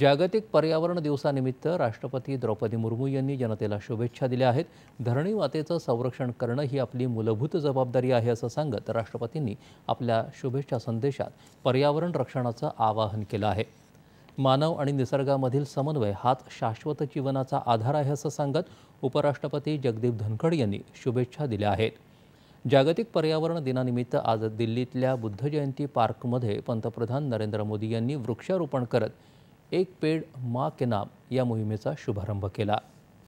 जागतिक पर्यावरण दिवसानिमित्त राष्ट्रपती द्रौपदी मुर्मू यांनी जनतेला शुभेच्छा दिल्या आहेत धरणी मातेचं संरक्षण करणं ही आपली मूलभूत जबाबदारी आहे असं सांगत राष्ट्रपतींनी आपल्या शुभेच्छा संदेशात पर्यावरण रक्षणाचं आवाहन केलं आहे मानव आणि निसर्गामधील समन्वय हाच शाश्वत जीवनाचा आधार आहे असं सांगत उपराष्ट्रपती जगदीप धनखड यांनी शुभेच्छा दिल्या आहेत जागतिक पर्यावरण दिनानिमित्त आज दिल्लीतल्या बुद्ध जयंती पार्कमध्ये पंतप्रधान नरेंद्र मोदी यांनी वृक्षारोपण करत एक पेड़ माँ के नाम या मोहिमेचा शुभारंभ केला